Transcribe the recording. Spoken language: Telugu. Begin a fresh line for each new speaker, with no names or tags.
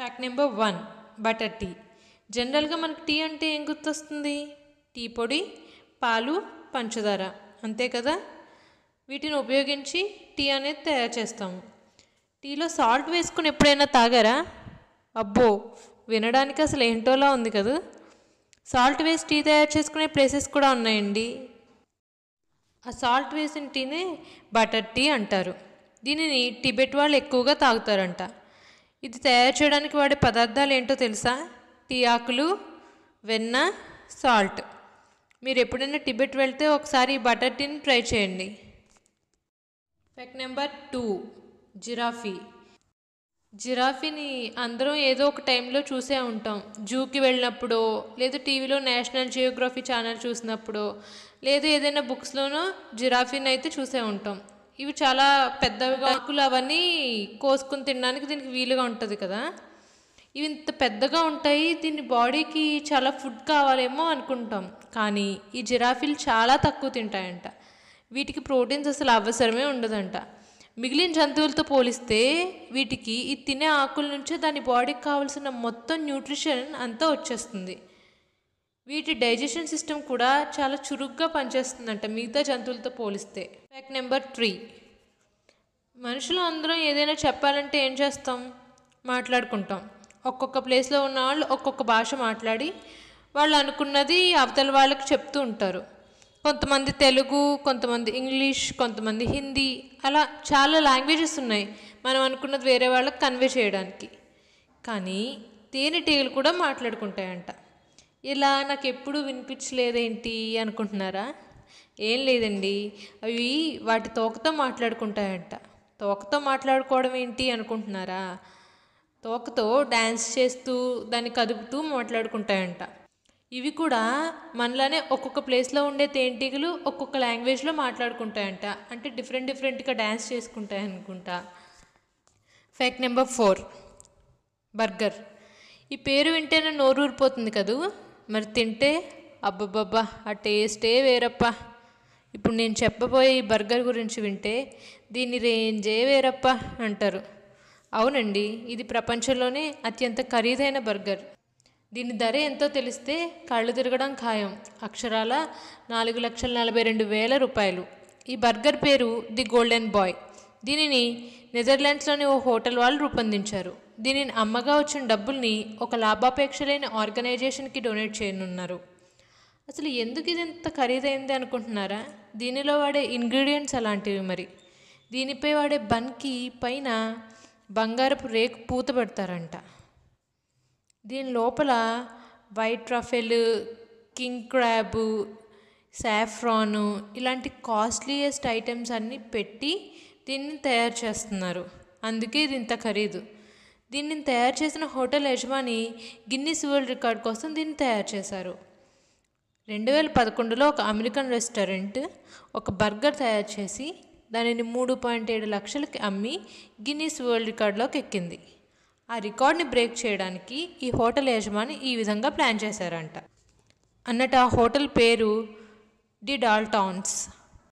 fact number one butter tea జనరల్గా మనకు టీ అంటే ఏం గుర్తొస్తుంది టీ పొడి పాలు పంచదార అంతే కదా వీటిని ఉపయోగించి టీ అనేది తయారు చేస్తాము టీలో సాల్ట్ వేసుకుని ఎప్పుడైనా తాగారా అబ్బో వినడానికి అసలు ఏంటోలా ఉంది కదా సాల్ట్ వేసి టీ తయారు చేసుకునే ప్లేసెస్ కూడా ఉన్నాయండి ఆ సాల్ట్ వేసిన టీనే బటర్ టీ అంటారు దీనిని టిబెట్ వాళ్ళు ఎక్కువగా తాగుతారంట ఇది తయారు చేయడానికి వాడే పదార్థాలు ఏంటో తెలుసా టీ ఆకులు వెన్న సాల్ట్ మీరు ఎప్పుడైనా టిబెట్ వెళ్తే ఒకసారి ఈ బటర్ టీని ట్రై చేయండి ఫ్యాక్ట్ నెంబర్ టూ జిరాఫీ జిరాఫీని అందరం ఏదో ఒక టైంలో చూసే ఉంటాం జూకి వెళ్ళినప్పుడో లేదా టీవీలో నేషనల్ జియోగ్రఫీ ఛానల్ చూసినప్పుడో లేదా ఏదైనా బుక్స్లోనో జిరాఫీని అయితే చూసే ఉంటాం ఇవి చాలా పెద్దవి ఆకులు అవన్నీ కోసుకుని తినడానికి దీనికి వీలుగా ఉంటుంది కదా ఇవి ఇంత పెద్దగా ఉంటాయి దీని బాడీకి చాలా ఫుడ్ కావాలేమో అనుకుంటాం కానీ ఈ జిరాఫీలు చాలా తక్కువ తింటాయంట వీటికి ప్రోటీన్స్ అసలు అవసరమే ఉండదంట మిగిలిన జంతువులతో పోలిస్తే వీటికి ఈ తినే ఆకుల నుంచే దాని బాడీకి కావాల్సిన మొత్తం న్యూట్రిషన్ అంతా వచ్చేస్తుంది వీటి డైజెషన్ సిస్టమ్ కూడా చాలా చురుగ్గా పనిచేస్తుందంట మిగతా జంతువులతో పోలిస్తే ఫ్యాక్ట్ నెంబర్ త్రీ మనుషులు అందరం ఏదైనా చెప్పాలంటే ఏం చేస్తాం మాట్లాడుకుంటాం ఒక్కొక్క ప్లేస్లో ఉన్న వాళ్ళు ఒక్కొక్క భాష మాట్లాడి వాళ్ళు అనుకున్నది అవతల వాళ్ళకి చెప్తూ ఉంటారు కొంతమంది తెలుగు కొంతమంది ఇంగ్లీష్ కొంతమంది హిందీ అలా చాలా లాంగ్వేజెస్ ఉన్నాయి మనం అనుకున్నది వేరే వాళ్ళకి కన్వే చేయడానికి కానీ తేనెటీగలు కూడా మాట్లాడుకుంటాయంట ఇలా నాకు ఎప్పుడు వినిపించలేదేంటి అనుకుంటున్నారా ఏం లేదండి అవి వాటి తోకతో మాట్లాడుకుంటాయంట తోకతో మాట్లాడుకోవడం ఏంటి అనుకుంటున్నారా తోకతో డ్యాన్స్ చేస్తూ దాన్ని కదుపుతూ మాట్లాడుకుంటాయంట ఇవి కూడా మనలానే ఒక్కొక్క ప్లేస్లో ఉండే తేనెటీగలు ఒక్కొక్క లాంగ్వేజ్లో మాట్లాడుకుంటాయంట అంటే డిఫరెంట్ డిఫరెంట్గా డ్యాన్స్ చేసుకుంటాయి అనుకుంటా ఫ్యాక్ట్ నెంబర్ ఫోర్ బర్గర్ ఈ పేరు వింటేనే నోరూరిపోతుంది కదూ మరి తింటే అబ్బబ్బబ్బా ఆ టేస్టే వేరప్ప ఇప్పుడు నేను చెప్పబోయే ఈ బర్గర్ గురించి వింటే దీని రేంజే వేరప్ప అంటారు అవునండి ఇది ప్రపంచంలోనే అత్యంత ఖరీదైన బర్గర్ దీని ధర ఎంతో తెలిస్తే కళ్ళు తిరగడం ఖాయం అక్షరాల నాలుగు లక్షల నలభై రెండు వేల రూపాయలు ఈ బర్గర్ పేరు ది గోల్డెన్ బాయ్ దీనిని నెదర్లాండ్స్లోని ఓ హోటల్ వాళ్ళు రూపొందించారు దీనిని అమ్మగా వచ్చిన డబ్బుల్ని ఒక లాభాపేక్ష లేని ఆర్గనైజేషన్కి డొనేట్ చేయనున్నారు అసలు ఎందుకు ఇది ఇంత ఖరీదైంది అనుకుంటున్నారా దీనిలో వాడే ఇంగ్రీడియంట్స్ అలాంటివి మరి దీనిపై వాడే బన్కి పైన బంగారపు రేకు పూత పెడతారంట దీని లోపల white truffle king crab saffron ఇలాంటి కాస్ట్లీయెస్ట్ ఐటమ్స్ అన్నీ పెట్టి దీన్ని తయారు చేస్తున్నారు అందుకే ఇది ఇంత ఖరీదు దీన్ని తయారు చేసిన హోటల్ యజమాని గిన్నీస్ వరల్డ్ రికార్డ్ కోసం దీన్ని తయారు చేశారు రెండు వేల పదకొండులో ఒక అమెరికన్ రెస్టారెంట్ ఒక బర్గర్ తయారు చేసి దానిని మూడు పాయింట్ ఏడు లక్షలకి అమ్మి గిన్నీస్ వరల్డ్ రికార్డులోకి ఎక్కింది ఆ రికార్డ్ని బ్రేక్ చేయడానికి ఈ హోటల్ యజమాని ఈ విధంగా ప్లాన్ చేశారంట అన్నట్టు ఆ హోటల్ పేరు డి డాల్టాన్స్